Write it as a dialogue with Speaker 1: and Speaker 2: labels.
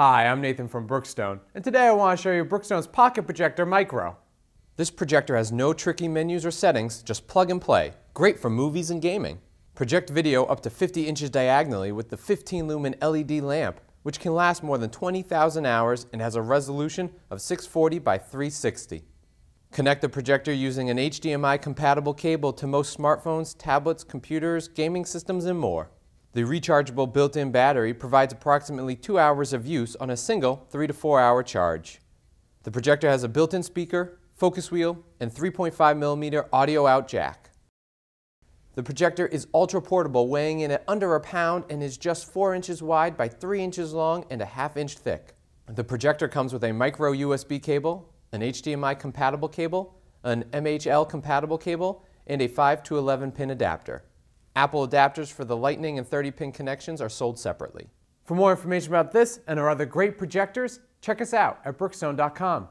Speaker 1: Hi, I'm Nathan from Brookstone, and today I want to show you Brookstone's Pocket Projector Micro. This projector has no tricky menus or settings, just plug and play. Great for movies and gaming. Project video up to 50 inches diagonally with the 15 lumen LED lamp, which can last more than 20,000 hours and has a resolution of 640 by 360. Connect the projector using an HDMI compatible cable to most smartphones, tablets, computers, gaming systems, and more. The rechargeable built-in battery provides approximately two hours of use on a single three to four hour charge. The projector has a built-in speaker, focus wheel, and 3.5 millimeter audio out jack. The projector is ultra portable, weighing in at under a pound and is just 4 inches wide by 3 inches long and a half inch thick. The projector comes with a micro USB cable, an HDMI compatible cable, an MHL compatible cable, and a 5 to 11 pin adapter. Apple adapters for the Lightning and 30-pin connections are sold separately. For more information about this and our other great projectors, check us out at brookstone.com.